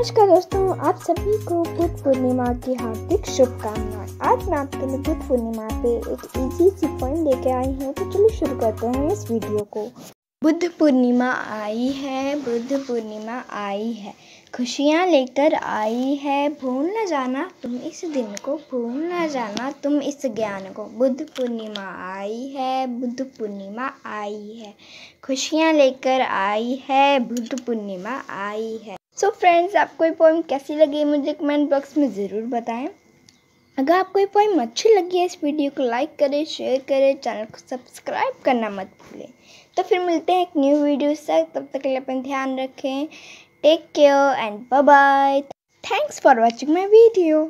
नमस्कार दोस्तों आप सभी को बुद्ध पूर्णिमा की हार्दिक शुभकामनाएं आज मैं आपके लिए बुद्ध पूर्णिमा पे एक इजी सी पॉइंट लेके आई हूँ तो चलिए शुरू करते हैं इस वीडियो को बुद्ध पूर्णिमा आई है बुद्ध पूर्णिमा आई है खुशियाँ लेकर आई है भूल न जाना तुम इस दिन को भूल न जाना तुम इस ज्ञान को बुद्ध पूर्णिमा आई है बुद्ध पूर्णिमा आई है खुशियाँ लेकर आई है बुद्ध पूर्णिमा आई है सो so फ्रेंड्स आपको ये पोइम कैसी लगी मुझे कमेंट बॉक्स में ज़रूर बताएं अगर आपको ये पोइम अच्छी लगी है इस वीडियो को लाइक करें शेयर करें चैनल को सब्सक्राइब करना मत भूलें तो फिर मिलते हैं एक न्यू वीडियो से तब तक के लिए अपना ध्यान रखें take care and bye bye thanks for watching my video